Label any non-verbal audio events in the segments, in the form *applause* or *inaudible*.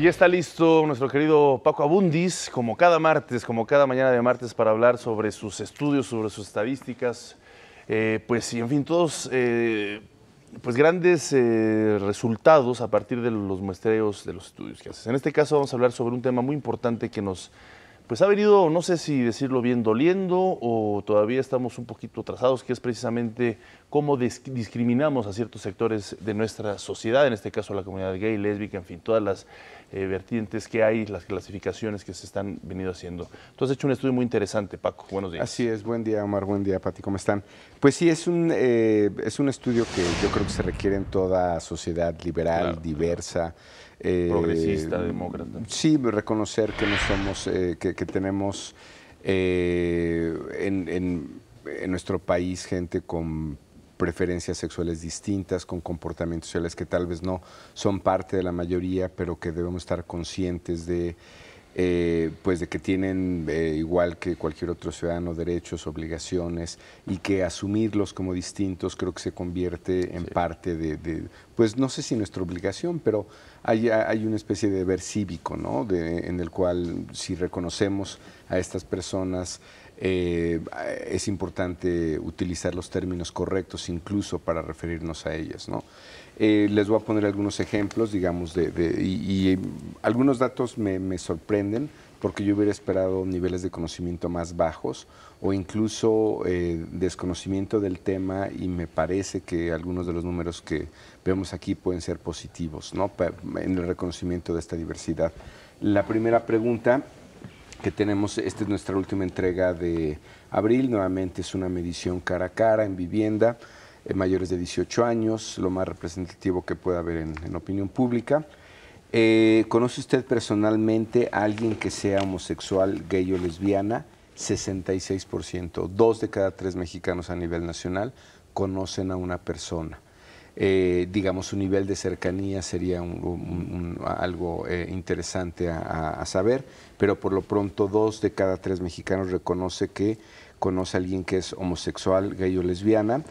ya está listo nuestro querido Paco Abundis, como cada martes, como cada mañana de martes, para hablar sobre sus estudios, sobre sus estadísticas, eh, pues y en fin, todos eh, pues grandes eh, resultados a partir de los muestreos de los estudios que haces. En este caso vamos a hablar sobre un tema muy importante que nos pues ha venido, no sé si decirlo bien, doliendo o todavía estamos un poquito atrasados, que es precisamente cómo discriminamos a ciertos sectores de nuestra sociedad, en este caso la comunidad gay, lésbica, en fin, todas las eh, vertientes que hay, las clasificaciones que se están venido haciendo. Tú has hecho un estudio muy interesante, Paco. Buenos días. Así es, buen día, Omar, buen día, Pati, ¿cómo están? Pues sí, es un, eh, es un estudio que yo creo que se requiere en toda sociedad liberal, diversa. Eh, Progresista, demócrata. Sí, reconocer que no somos, eh, que, tenemos eh, en, en, nuestro país gente con preferencias sexuales distintas, con comportamientos sociales que tal vez no son parte de la mayoría, pero que debemos estar conscientes de eh, pues de que tienen, eh, igual que cualquier otro ciudadano, derechos, obligaciones, y que asumirlos como distintos creo que se convierte en parte de, pues no sé si nuestra obligación, pero hay, hay una especie de deber cívico, ¿no? De, en el cual si reconocemos a estas personas, eh, es importante utilizar los términos correctos incluso para referirnos a ellas. ¿no? Eh, les voy a poner algunos ejemplos, digamos, de, y, eh, algunos datos me, sorprenden porque yo hubiera esperado niveles de conocimiento más bajos o incluso desconocimiento del tema y me parece que algunos de los números que vemos aquí pueden ser positivos ¿no? en el reconocimiento de esta diversidad. La primera pregunta que tenemos, esta es nuestra última entrega de abril, nuevamente es una medición cara a cara en vivienda, eh, mayores de 18 años, lo más representativo que pueda haber en, opinión pública. Eh, ¿Conoce usted personalmente a alguien que sea homosexual, gay o lesbiana? 66%, dos de cada tres mexicanos a nivel nacional conocen a una persona. Eh, digamos, su nivel de cercanía sería algo eh, interesante a, saber, pero por lo pronto dos de cada tres mexicanos reconoce que conoce a alguien que es homosexual, gay o lesbiana.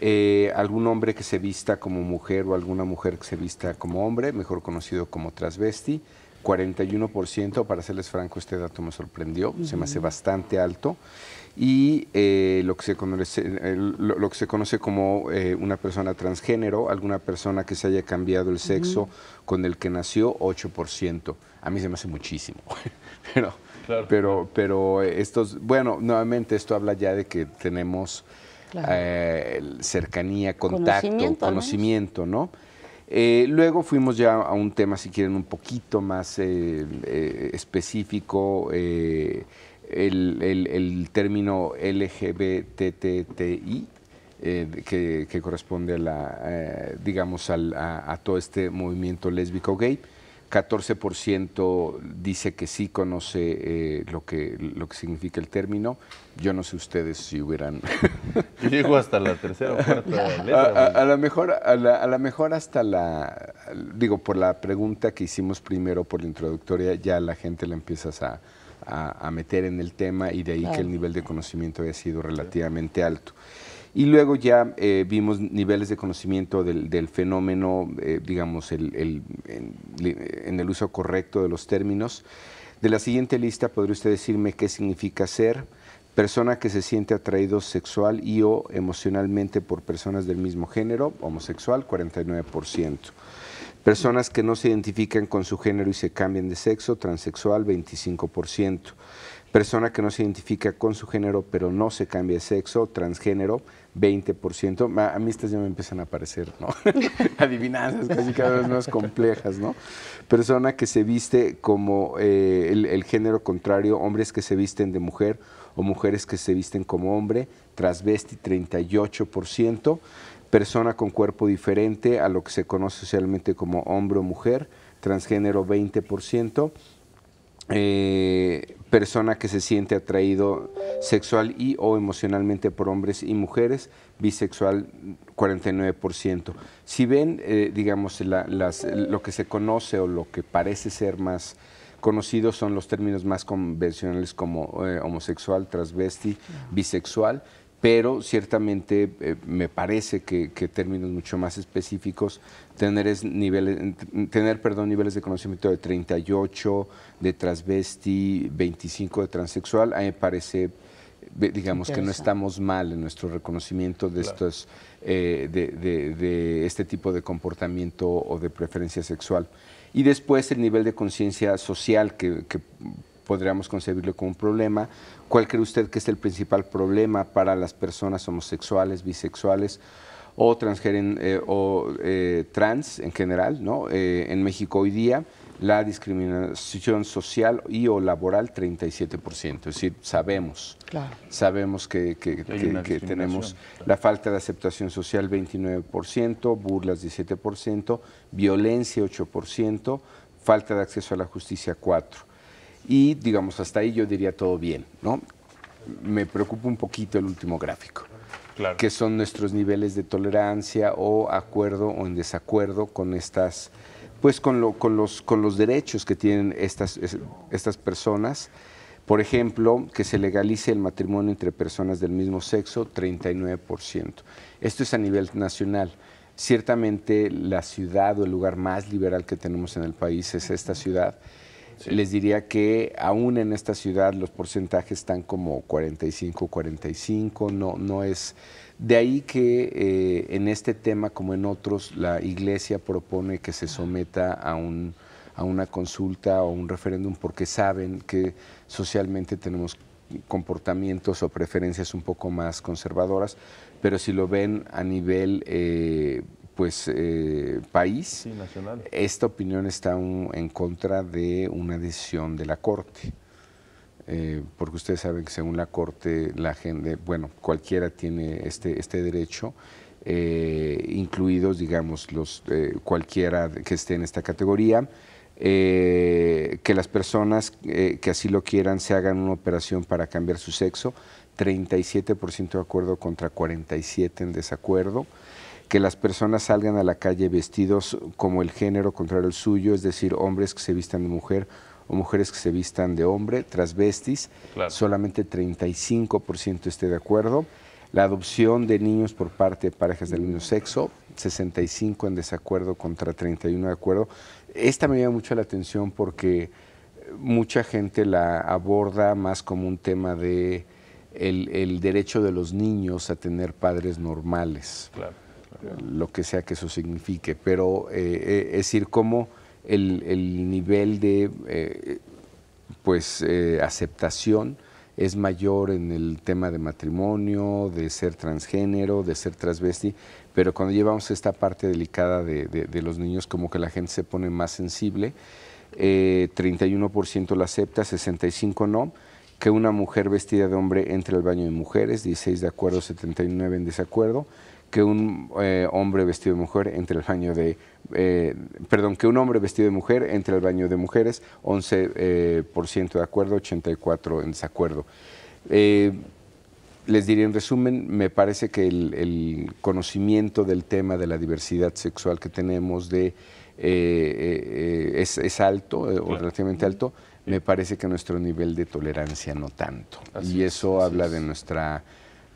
Eh, algún hombre que se vista como mujer o alguna mujer que se vista como hombre, mejor conocido como transvesti. 41%, para serles franco, este dato me sorprendió, se me hace bastante alto. Y eh, lo, que se conoce, lo, que se conoce como eh, una persona transgénero, alguna persona que se haya cambiado el sexo con el que nació, 8%. A mí se me hace muchísimo. *laughs* pero, pero, pero estos, bueno, nuevamente esto habla ya de que tenemos eh, cercanía, contacto, conocimiento ¿no? Eh, luego fuimos ya a un tema, si quieren, un poquito más eh, eh, específico, el, término LGBTTI. Que, corresponde a digamos a, todo este movimiento lésbico gay. 14% dice que sí conoce eh, lo, que, lo que significa el término. Yo no sé ustedes si hubieran... *laughs* Yo hasta la tercera o *laughs* cuarta letra. A, lo mejor, a la, mejor hasta la... Digo, por la pregunta que hicimos primero, por la introductoria, ya la gente la empiezas a, meter en el tema y de ahí que el nivel de conocimiento haya sido relativamente alto. Y luego ya eh, vimos niveles de conocimiento del, fenómeno, eh, digamos, el, en, en, el uso correcto de los términos. De la siguiente lista, ¿podría usted decirme qué significa ser? Persona que se siente atraído sexual y o emocionalmente por personas del mismo género, homosexual, 49%. Personas que no se identifican con su género y se cambian de sexo, transexual, 25%. Persona que no se identifica con su género, pero no se cambia de sexo, transgénero, 20%. A mí estas ya me empiezan a aparecer, ¿no? *laughs* Adivinanzas casi cada vez más complejas, ¿no? Persona que se viste como eh, el, género contrario, hombres que se visten de mujer o mujeres que se visten como hombre, transvesti, 38%. Persona con cuerpo diferente a lo que se conoce socialmente como hombre o mujer, transgénero 20%, eh, persona que se siente atraído sexual y o emocionalmente por hombres y mujeres, bisexual 49%. Si ven, eh, digamos, lo que se conoce o lo que parece ser más conocido son los términos más convencionales como eh, homosexual, transvesti, bisexual, pero ciertamente eh, me parece que, términos mucho más específicos, tener, es niveles, tener perdón, niveles de conocimiento de 38, de transvesti, 25 de transexual, a mí me parece digamos que no estamos mal en nuestro reconocimiento de estos eh, de, este tipo de comportamiento o de preferencia sexual y después el nivel de conciencia social que, podríamos concebirlo como un problema. ¿Cuál cree usted que es el principal problema para las personas homosexuales, bisexuales o, eh, o eh, trans en general? ¿no? Eh, en México hoy día la discriminación social y o laboral 37%. Es decir, sabemos, sabemos que, tenemos la falta de aceptación social 29%, burlas 17%, violencia 8%, falta de acceso a la justicia 4% y digamos hasta ahí yo diría todo bien, ¿no? Me preocupa un poquito el último gráfico, que son nuestros niveles de tolerancia o acuerdo o en desacuerdo con estas, pues con, lo, con, los, con los derechos que tienen estas, estas personas. Por ejemplo, que se legalice el matrimonio entre personas del mismo sexo, 39%. Esto es a nivel nacional. Ciertamente la ciudad o el lugar más liberal que tenemos en el país es esta ciudad les diría que aún en esta ciudad los porcentajes están como 45-45, no, no es... De ahí que eh, en este tema, como en otros, la Iglesia propone que se someta a un a una consulta o un referéndum porque saben que socialmente tenemos comportamientos o preferencias un poco más conservadoras, pero si lo ven a nivel eh, pues, eh, país, esta opinión está en contra de una decisión de la Corte. Eh, porque ustedes saben que según la Corte, la gente, bueno, cualquiera tiene este, este derecho, eh, incluidos, digamos, los, cualquiera que esté en esta categoría. que las personas que así lo quieran se hagan una operación para cambiar su sexo, 37% de acuerdo contra 47% en desacuerdo que las personas salgan a la calle vestidos como el género contrario al suyo, es decir, hombres que se vistan de mujer o mujeres que se vistan de hombre, transvestis, solamente 35% esté de acuerdo. La adopción de niños por parte de parejas del mismo sexo, 65 en desacuerdo contra 31 de acuerdo. Esta me llama mucho la atención porque mucha gente la aborda más como un tema de el, derecho de los niños a tener padres normales. Claro lo que sea que eso signifique, pero eh, eh, es decir, como el, nivel de eh, pues aceptación es mayor en el tema de matrimonio, de ser transgénero, de ser transvesti, pero cuando llevamos esta parte delicada de, de los niños, como que la gente se pone más sensible, 31% lo acepta, 65% no, que una mujer vestida de hombre entre al baño de mujeres, 16 de acuerdo, 79 en desacuerdo, que un eh, hombre vestido de mujer entre el baño de eh, perdón, que un hombre vestido de mujer entre el baño de mujeres, 11% eh, ciento de acuerdo, 84% en desacuerdo. les diría en resumen, me parece que el, conocimiento del tema de la diversidad sexual que tenemos de, es, alto o relativamente alto, me parece que nuestro nivel de tolerancia no tanto. y eso habla de nuestra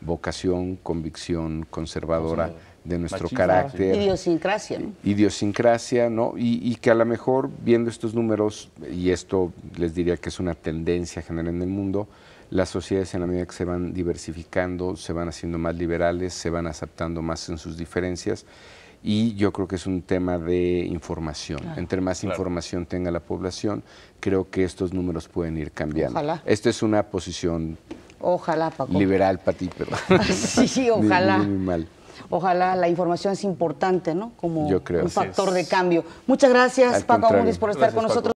vocación, convicción conservadora de nuestro carácter. Idiosincrasia. ¿no? Idiosincrasia, ¿no? Y, que a lo mejor viendo estos números, y esto les diría que es una tendencia general en el mundo, las sociedades en la medida que se van diversificando, se van haciendo más liberales, se van aceptando más en sus diferencias. Y yo creo que es un tema de información. Entre más información tenga la población, creo que estos números pueden ir cambiando. Ojalá. Esta es una posición Ojalá, Paco. Liberal para ti, pero. *laughs* sí, ojalá. Ni, mal. Ojalá la información es importante, ¿no? Como Yo creo. un factor de cambio. Muchas gracias, Paco Amundis, por estar con nosotros.